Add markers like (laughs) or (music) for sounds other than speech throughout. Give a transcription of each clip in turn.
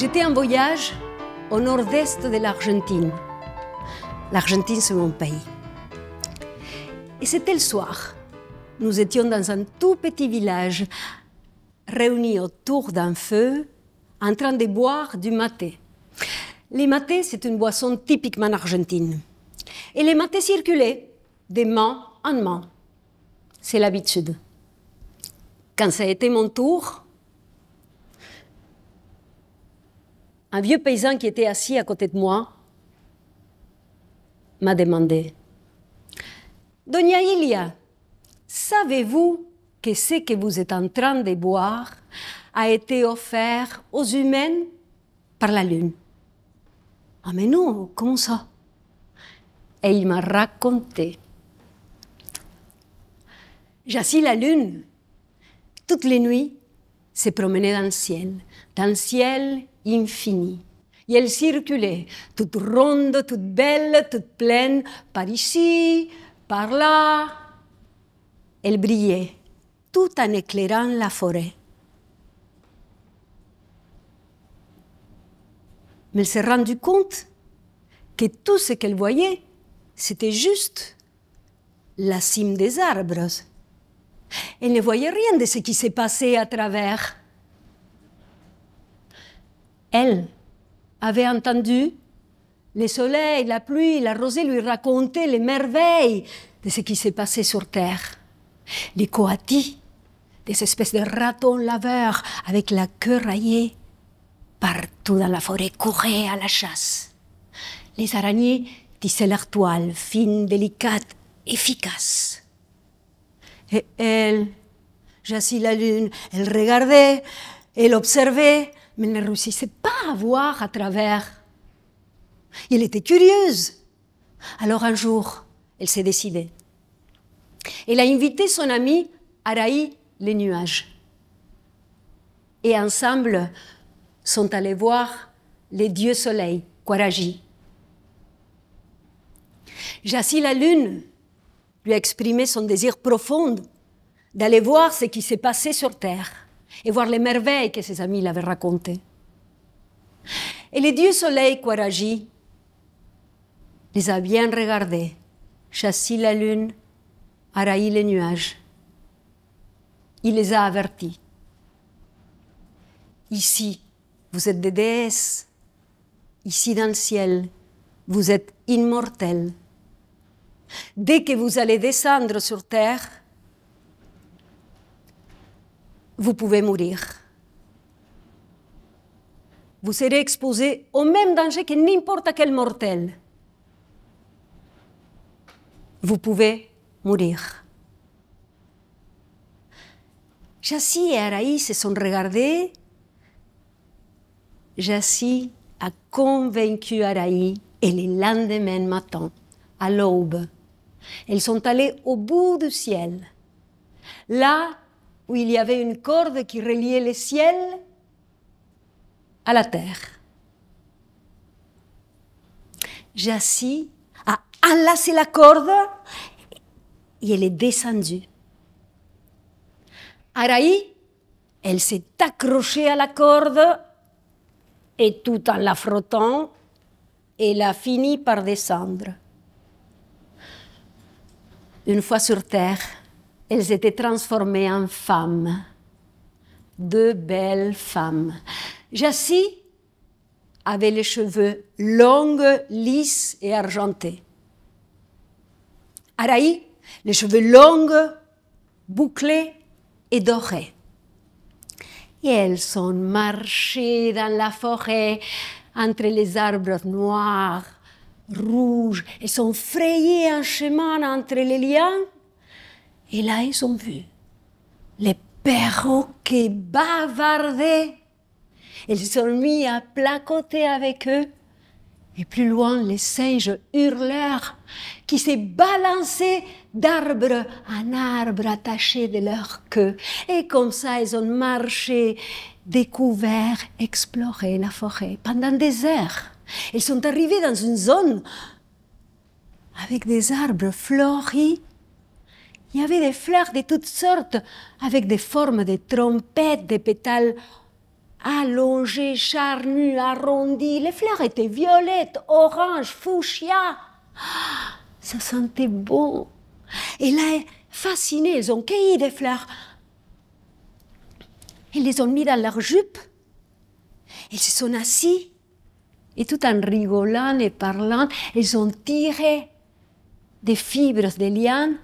J'étais en voyage au nord-est de l'Argentine. L'Argentine, c'est mon pays. Et c'était le soir. Nous étions dans un tout petit village, réunis autour d'un feu, en train de boire du maté. Les maté, c'est une boisson typiquement argentine. Et les matés circulaient des mains en main. C'est l'habitude. Quand ça a été mon tour, un vieux paysan qui était assis à côté de moi m'a demandé donia Ilia, savez-vous que ce que vous êtes en train de boire a été offert aux humaines par la Lune Ah, mais non, comment ça Et il m'a raconté. J'assis la Lune toutes les nuits se promener dans le ciel, dans le ciel infinie. Et elle circulait, toute ronde, toute belle, toute pleine, par ici, par là. Elle brillait, tout en éclairant la forêt. Mais elle s'est rendue compte que tout ce qu'elle voyait, c'était juste la cime des arbres. Elle ne voyait rien de ce qui s'est passé à travers elle avait entendu le soleil, la pluie, la rosée lui raconter les merveilles de ce qui s'est passé sur Terre. Les coatis, des espèces de ratons laveurs avec la queue raillée, partout dans la forêt couraient à la chasse. Les araignées tissaient leurs toiles fines, délicates, efficaces. Et elle, j'assis la lune, elle regardait, elle observait, mais la Russie, c'est pas à voir à travers. Elle était curieuse. Alors un jour, elle s'est décidée. Elle a invité son amie Araï les nuages. Et ensemble, sont allés voir les dieux soleil, Kwaraji. Jassi la lune lui a exprimé son désir profond d'aller voir ce qui s'est passé sur Terre et voir les merveilles que ses amis l'avaient racontées. Et le dieu soleil agi les a bien regardés, Chassis la lune, araillit les nuages. Il les a avertis. Ici, vous êtes des déesses. Ici dans le ciel, vous êtes immortels. Dès que vous allez descendre sur terre, vous pouvez mourir. Vous serez exposé au même danger que n'importe quel mortel. Vous pouvez mourir. Jassy et Araï se sont regardés. Jassy a convaincu Araï. et le lendemain matin, à l'aube, elles sont allées au bout du ciel. Là où il y avait une corde qui reliait le ciel à la terre. Jassy a enlacé la corde et elle est descendue. Araï, elle s'est accrochée à la corde et tout en la frottant, elle a fini par descendre. Une fois sur terre, elles étaient transformées en femmes. deux belles femmes. Jassie avait les cheveux longs, lisses et argentés. Araï, les cheveux longs, bouclés et dorés. Et elles sont marchées dans la forêt entre les arbres noirs, rouges, et sont frayées un chemin entre les liens et là, ils ont vu les perroquets bavardés. Ils sont mis à placoter avec eux. Et plus loin, les singes hurlèrent qui s'est balancé d'arbre en arbre attaché de leur queue. Et comme ça, ils ont marché, découvert, exploré la forêt pendant des heures. Ils sont arrivés dans une zone avec des arbres fleuris il y avait des fleurs de toutes sortes, avec des formes de trompettes, des pétales allongés, charnus, arrondis. Les fleurs étaient violettes, oranges, fuchsia. ça sentait bon. Et là, fascinés, ils ont cueilli des fleurs. Ils les ont mis dans leur jupe. Ils se sont assis. Et tout en rigolant et parlant, ils ont tiré des fibres de lianes.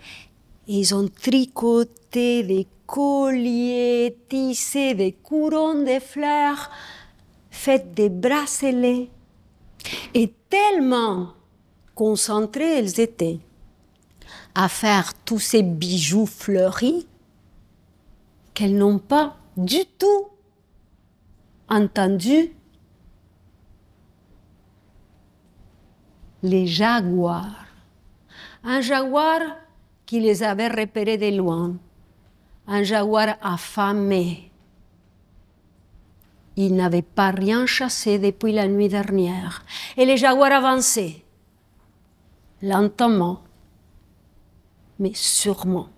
Ils ont tricoté des colliers, tissé des couronnes de fleurs, fait des bracelets. Et tellement concentrées elles étaient à faire tous ces bijoux fleuris qu'elles n'ont pas du tout entendu les jaguars. Un jaguar, qui les avait repérés de loin, un jaguar affamé. Il n'avait pas rien chassé depuis la nuit dernière. Et les jaguars avançaient, lentement, mais sûrement,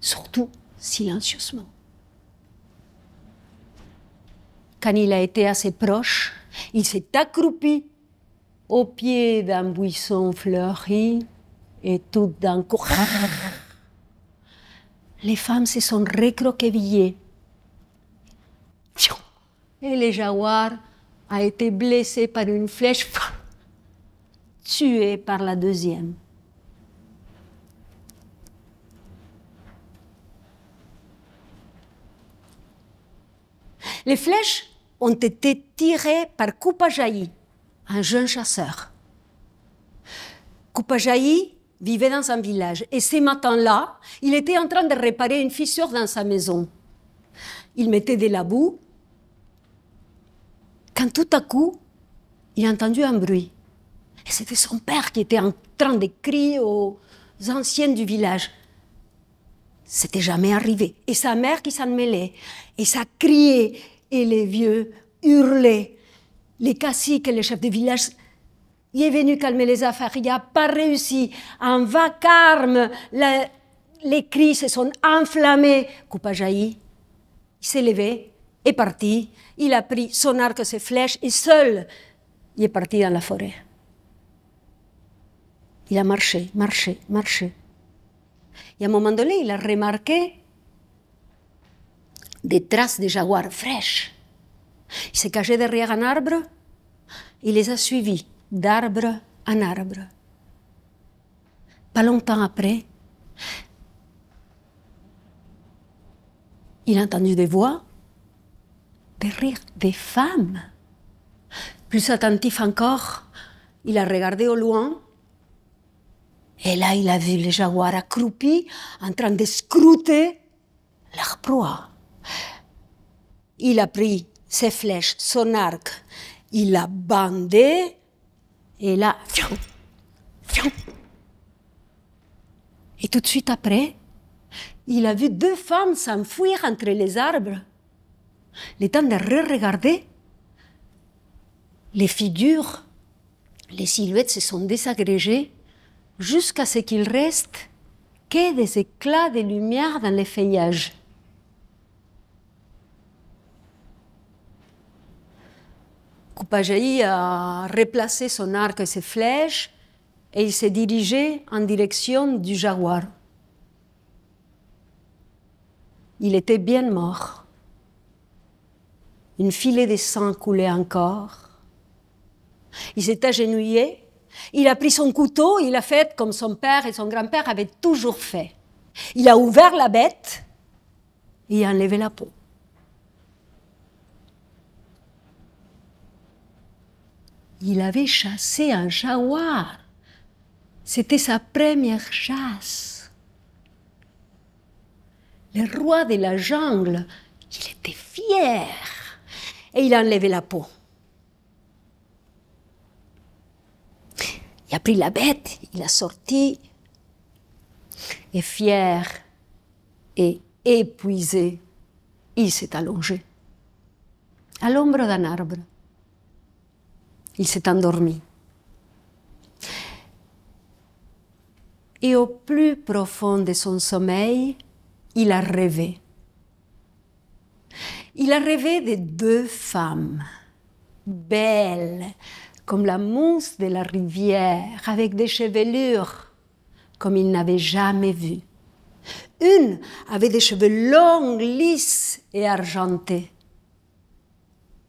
surtout silencieusement. Quand il a été assez proche, il s'est accroupi au pied d'un buisson fleuri et tout d'un coup, (laughs) les femmes se sont recroquevillées. Et le jaguar a été blessé par une flèche, (laughs) tué par la deuxième. Les flèches ont été tirées par Kupajai, un jeune chasseur. Kupajai, vivait dans un village. Et ce matin là il était en train de réparer une fissure dans sa maison. Il mettait de la boue. Quand tout à coup, il a entendu un bruit. Et c'était son père qui était en train de crier aux anciennes du village. C'était jamais arrivé. Et sa mère qui s'en mêlait. Et ça criait. Et les vieux hurlaient. Les caciques et les chefs de village il est venu calmer les affaires. Il n'a pas réussi. En vacarme, les cris se sont enflammés. jailli. il s'est levé, est parti. Il a pris son arc, ses flèches, et seul, il est parti dans la forêt. Il a marché, marché, marché. Et à un moment donné, il a remarqué des traces de jaguars fraîches. Il s'est caché derrière un arbre, il les a suivis d'arbre en arbre. Pas longtemps après, il a entendu des voix, des rires des femmes. Plus attentif encore, il a regardé au loin. Et là, il a vu les jaguars accroupis en train de scruter leur proie. Il a pris ses flèches, son arc, il a bandé et là, et tout de suite après, il a vu deux femmes s'enfuir entre les arbres. Le temps de re-regarder, les figures, les silhouettes se sont désagrégées jusqu'à ce qu'il reste que des éclats de lumière dans les feuillages. Kupajai a replacé son arc et ses flèches et il s'est dirigé en direction du jaguar. Il était bien mort. Une filet de sang coulait encore. Il s'est agenouillé, il a pris son couteau, il a fait comme son père et son grand-père avaient toujours fait. Il a ouvert la bête et a enlevé la peau. il avait chassé un jaguar. C'était sa première chasse. Le roi de la jungle, il était fier et il a enlevé la peau. Il a pris la bête, il a sorti, et fier et épuisé, il s'est allongé à l'ombre d'un arbre. Il s'est endormi. Et au plus profond de son sommeil, il a rêvé. Il a rêvé de deux femmes, belles, comme la mousse de la rivière, avec des chevelures comme il n'avait jamais vu. Une avait des cheveux longs, lisses et argentés.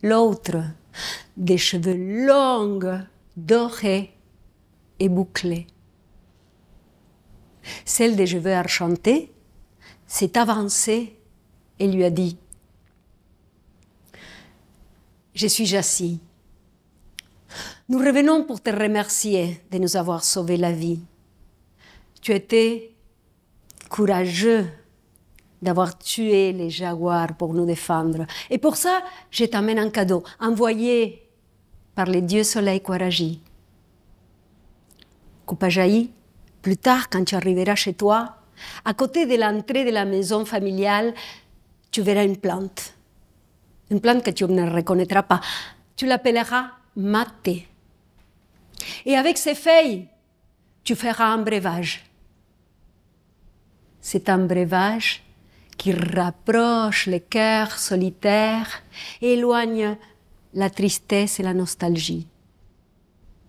L'autre des cheveux longs, dorés et bouclés. Celle des cheveux argentés s'est avancée et lui a dit Je suis Jassy. Nous revenons pour te remercier de nous avoir sauvé la vie. Tu étais courageux d'avoir tué les jaguars pour nous défendre. Et pour ça, je t'amène un cadeau. Envoyé par les dieux soleil Kwaraji. Kupajaï, plus tard, quand tu arriveras chez toi, à côté de l'entrée de la maison familiale, tu verras une plante. Une plante que tu ne reconnaîtras pas. Tu l'appelleras maté. Et avec ses feuilles, tu feras un breuvage. C'est un breuvage qui rapproche les cœurs solitaires, éloigne la tristesse et la nostalgie.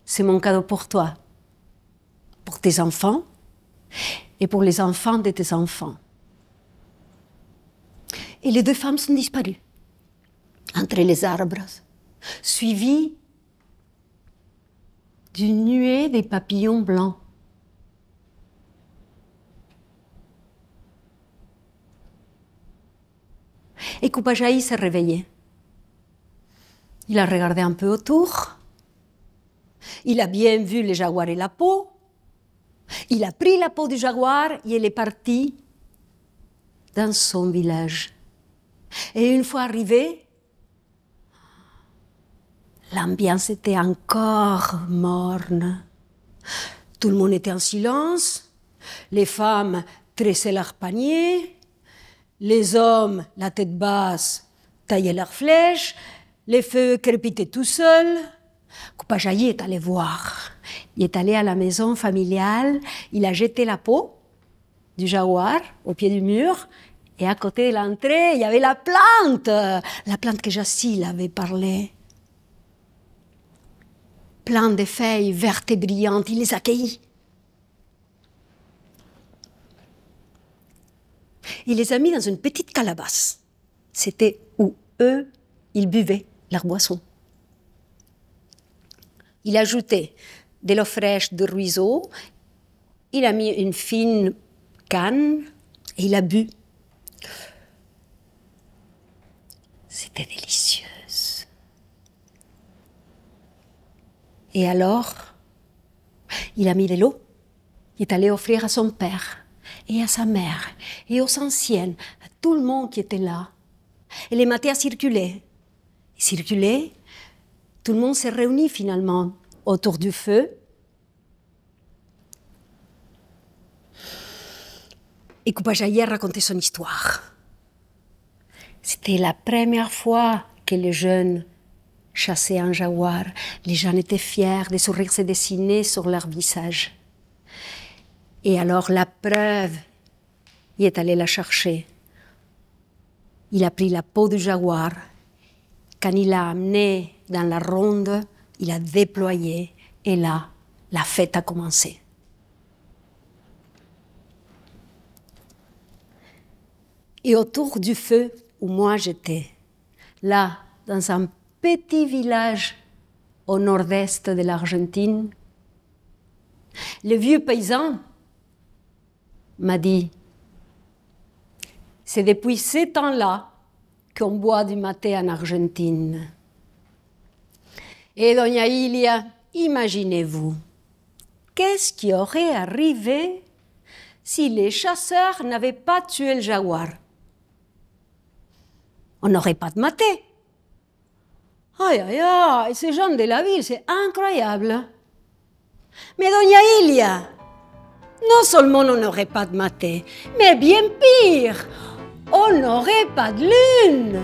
C'est mon cadeau pour toi, pour tes enfants et pour les enfants de tes enfants. Et les deux femmes sont disparues entre les arbres, suivies d'une nuée de papillons blancs. Et Kupajaï s'est réveillé. Il a regardé un peu autour. Il a bien vu le jaguar et la peau. Il a pris la peau du jaguar et il est parti dans son village. Et une fois arrivé, l'ambiance était encore morne. Tout le monde était en silence. Les femmes tressaient leurs paniers. Les hommes, la tête basse, taillaient leurs flèches. Les feux crépitaient tout seuls. Koupajaï est allé voir. Il est allé à la maison familiale. Il a jeté la peau du jaguar au pied du mur. Et à côté de l'entrée, il y avait la plante. La plante que Jassil avait parlé. Plein de feuilles vertes et brillantes. Il les a accueillit. Il les a mis dans une petite calabasse. C'était où eux, ils buvaient boisson. Il ajouté de l'eau fraîche de ruisseau, il a mis une fine canne et il a bu. C'était délicieux. Et alors, il a mis de l'eau. Il est allé offrir à son père et à sa mère et aux anciennes, à tout le monde qui était là. Et les matières circulaient circuler, Tout le monde s'est réuni finalement autour du feu. Et a racontait son histoire. C'était la première fois que les jeunes chassaient un jaguar. Les gens étaient fiers, des sourires se dessinaient sur leur visage. Et alors la preuve, il est allé la chercher. Il a pris la peau du jaguar quand il l'a amené dans la ronde, il a déployé et là, la fête a commencé. Et autour du feu où moi j'étais, là, dans un petit village au nord-est de l'Argentine, le vieux paysan m'a dit, c'est depuis ces temps-là qu'on boit du maté en Argentine. Et eh, Doña Ilia, imaginez-vous, qu'est-ce qui aurait arrivé si les chasseurs n'avaient pas tué le jaguar On n'aurait pas de maté. Aïe, aïe, aïe, ces gens de la ville, c'est incroyable. Mais Doña Ilia, non seulement on n'aurait pas de maté, mais bien pire, on n'aurait pas de lune.